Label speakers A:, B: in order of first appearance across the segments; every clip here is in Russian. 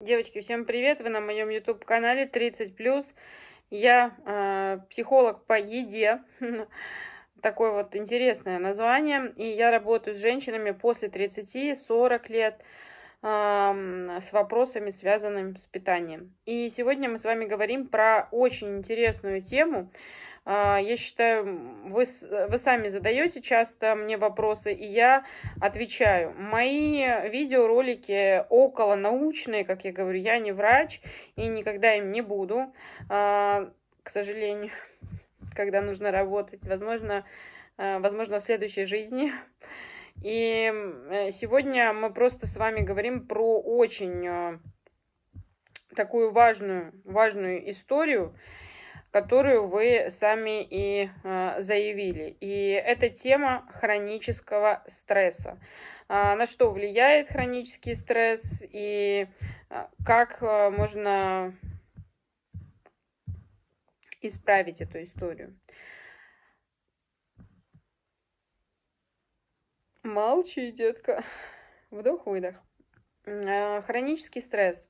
A: Девочки, всем привет! Вы на моем YouTube-канале 30+. Я э, психолог по еде. Такое вот интересное название. И я работаю с женщинами после 30-40 лет э, с вопросами, связанными с питанием. И сегодня мы с вами говорим про очень интересную тему – а, я считаю, вы, э, вы сами задаете часто мне вопросы, и я отвечаю. Мои э, видеоролики около научные, как я говорю, я не врач и никогда им не буду, а, к сожалению, когда нужно работать. Возможно, э, возможно в следующей жизни. И сегодня мы просто с вами говорим про очень такую важную, важную историю которую вы сами и а, заявили. И это тема хронического стресса. А, на что влияет хронический стресс и а, как можно исправить эту историю. Молчи, детка. Вдох-выдох. Хронический стресс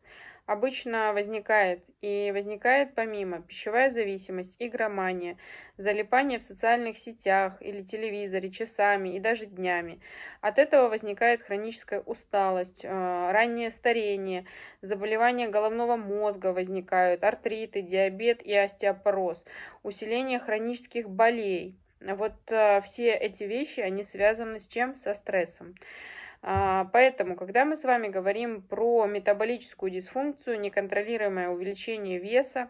A: обычно возникает. И возникает помимо пищевая зависимость, игромания, залипание в социальных сетях или телевизоре часами и даже днями. От этого возникает хроническая усталость, э, раннее старение, заболевания головного мозга возникают, артриты, диабет и остеопороз, усиление хронических болей. Вот э, все эти вещи, они связаны с чем? Со стрессом. А, поэтому, когда мы с вами говорим про метаболическую дисфункцию, неконтролируемое увеличение веса,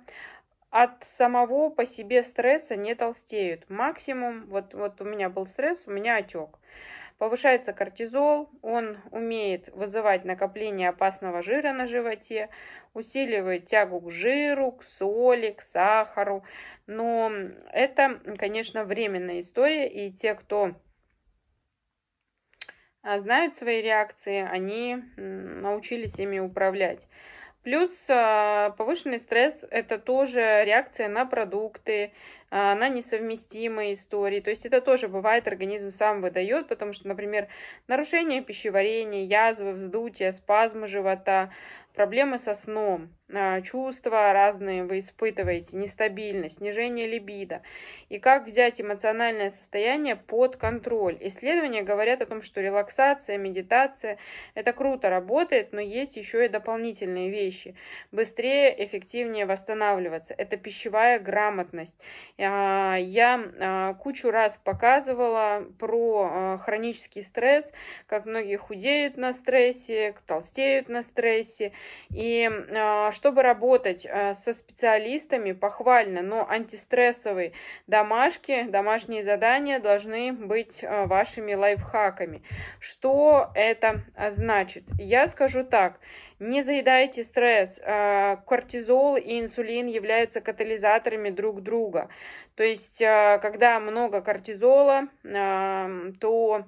A: от самого по себе стресса не толстеют. Максимум, вот, вот у меня был стресс, у меня отек. Повышается кортизол, он умеет вызывать накопление опасного жира на животе, усиливает тягу к жиру, к соли, к сахару. Но это, конечно, временная история, и те, кто а, знают свои реакции, они научились ими управлять. Плюс а, повышенный стресс – это тоже реакция на продукты, а, на несовместимые истории. То есть это тоже бывает, организм сам выдает, потому что, например, нарушение пищеварения, язвы, вздутие, спазмы живота, проблемы со сном. А, чувства разные вы испытываете, нестабильность, снижение либидо, и как взять эмоциональное состояние под контроль. Исследования говорят о том, что релаксация, медитация, это круто работает, но есть еще и дополнительные вещи. Быстрее, эффективнее восстанавливаться. Это пищевая грамотность. А, я а, кучу раз показывала про хронический стресс, как многие худеют на стрессе, толстеют на стрессе, и чтобы работать э, со специалистами, похвально, но антистрессовые домашки, домашние задания должны быть э, вашими лайфхаками. Что это э, значит? Я скажу так. Не заедайте стресс. Кортизол и инсулин являются катализаторами друг друга. То есть, когда много кортизола, то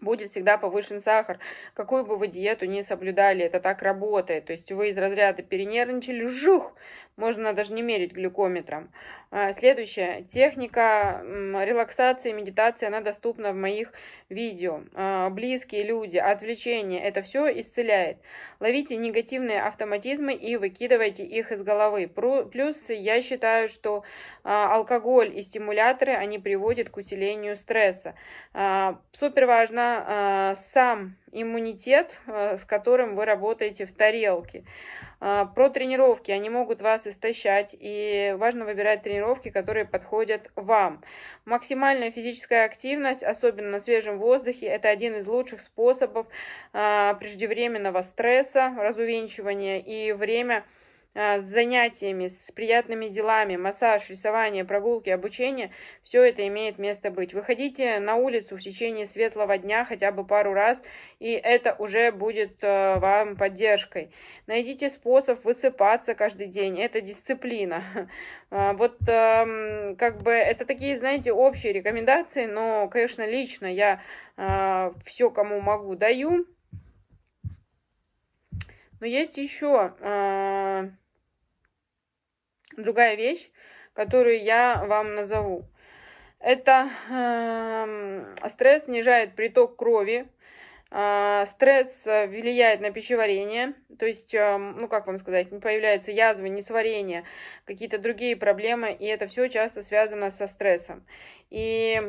A: будет всегда повышен сахар. Какую бы вы диету ни соблюдали, это так работает. То есть вы из разряда перенервничали, жух, можно даже не мерить глюкометром. А, Следующая техника релаксации, медитации, она доступна в моих видео. А, близкие люди, отвлечение, это все исцеляет. Ловите негативные автоматизмы и выкидывайте их из головы. Плюс я считаю, что а, алкоголь и стимуляторы, они приводят к усилению стресса. Супер важно сам иммунитет, с которым вы работаете в тарелке. А, про тренировки. Они могут вас истощать, и важно выбирать тренировки, которые подходят вам. Максимальная физическая активность, особенно на свежем воздухе, это один из лучших способов а, преждевременного стресса, разувенчивания и время а, с занятиями, с приятными делами, массаж, рисование, прогулки, обучение, все это имеет место быть. Выходите на улицу в течение светлого дня хотя бы пару раз, и это уже будет э, вам поддержкой. Найдите способ высыпаться каждый день, это дисциплина. А, вот эм, как бы это такие, знаете, общие рекомендации, но, конечно, лично я а, все, кому могу, даю. Но есть еще э, а, другая вещь, которую я вам назову. Это э, стресс снижает приток крови, а, э, стресс влияет на пищеварение, то есть, э, ну как вам сказать, не появляются язвы, несварение, какие-то другие проблемы, и это все часто связано со стрессом. И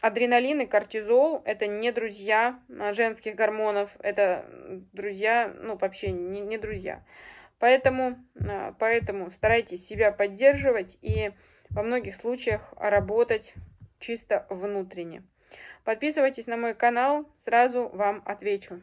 A: адреналин и кортизол – это не друзья а, женских гормонов, это друзья, ну, вообще не, не друзья. Поэтому, а, поэтому старайтесь себя поддерживать и во многих случаях работать чисто внутренне. Подписывайтесь на мой канал, сразу вам отвечу.